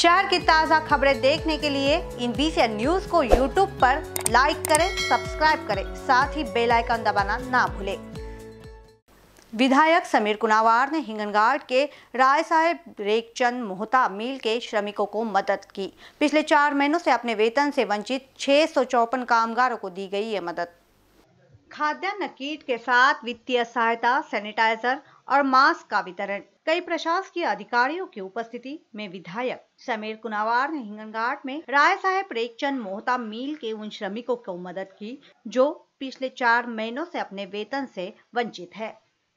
शहर की ताज़ा खबरें देखने के लिए इन बीसी न्यूज को यूट्यूब पर लाइक करें सब्सक्राइब करें साथ ही बेल आइकन दबाना ना भूलें विधायक समीर कुनावार ने हिंगनघाट के राय साहेब रेखचंद मोहता मिल के श्रमिकों को मदद की पिछले चार महीनों से अपने वेतन से वंचित छह कामगारों को दी गई ये मदद खाद्यान्न कीट के साथ वित्तीय सहायता सैनिटाइजर और मास्क का वितरण कई प्रशासकीय अधिकारियों की उपस्थिति में विधायक समीर कुनावार ने हिंगनघाट में राय साहेब प्रेमचंद मोहता मील के उन श्रमिकों को मदद की जो पिछले चार महीनों से अपने वेतन से वंचित है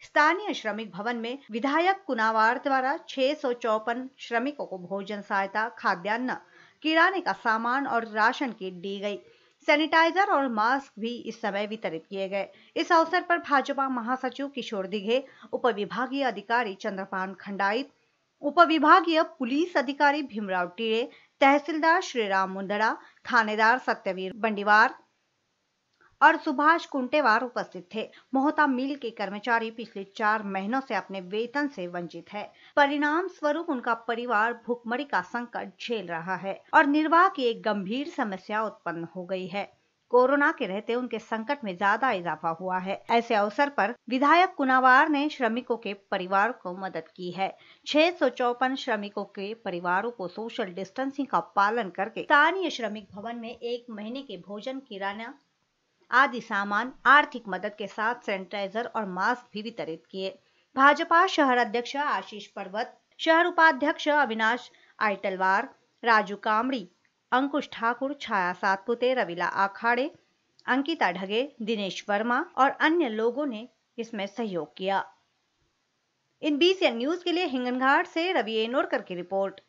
स्थानीय श्रमिक भवन में विधायक कुनावार द्वारा छह श्रमिकों को भोजन सहायता खाद्यान्न किराने का सामान और राशन किट दी गयी सैनिटाइजर और मास्क भी इस समय वितरित किए गए इस अवसर पर भाजपा महासचिव किशोर दिघे विभागीय अधिकारी चंद्रपान खंडाइत विभागीय पुलिस अधिकारी भीमराव टीड़े तहसीलदार श्रीराम मुंदड़ा थानेदार सत्यवीर बंडीवार और सुभाष कुंटेवार उपस्थित थे मोहता मिल के कर्मचारी पिछले चार महीनों से अपने वेतन से वंचित है परिणाम स्वरूप उनका परिवार भुखमरी का संकट झेल रहा है और निर्वाह की एक गंभीर समस्या उत्पन्न हो गई है कोरोना के रहते उनके संकट में ज्यादा इजाफा हुआ है ऐसे अवसर पर विधायक कुनावार ने श्रमिकों के परिवार को मदद की है छह श्रमिकों के परिवारों को सोशल डिस्टेंसिंग का पालन करके स्थानीय श्रमिक भवन में एक महीने के भोजन किराना आदि सामान आर्थिक मदद के साथ सैनिटाइजर और मास्क भी वितरित किए भाजपा शहर अध्यक्ष आशीष पर्वत शहर उपाध्यक्ष अविनाश आइटलवार राजू कामड़ी अंकुश ठाकुर छाया सातपुते रविला आखाड़े अंकिता ढगे दिनेश वर्मा और अन्य लोगों ने इसमें सहयोग किया इन बीसीएन न्यूज के लिए हिंगनघाट से रवि एनोरकर की रिपोर्ट